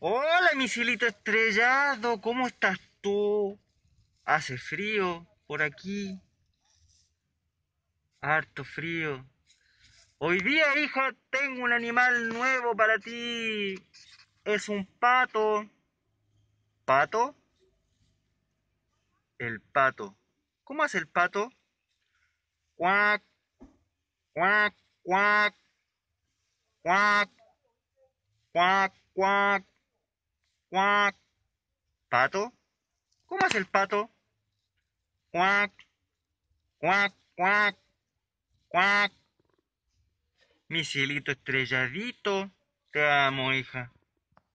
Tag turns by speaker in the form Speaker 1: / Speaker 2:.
Speaker 1: Hola, mi estrellado, ¿cómo estás tú? Hace frío por aquí. Harto frío. Hoy día, hijo, tengo un animal nuevo para ti. Es un pato. ¿Pato?
Speaker 2: El
Speaker 3: pato. ¿Cómo hace el pato? Cuac,
Speaker 2: cuac, cuac, cuac, cuac, cuac. Cuac. ¿Pato? ¿Cómo hace el pato? Cuac. Cuac, cuac. Cuac.
Speaker 4: Mi cielito estrelladito. Te amo, hija.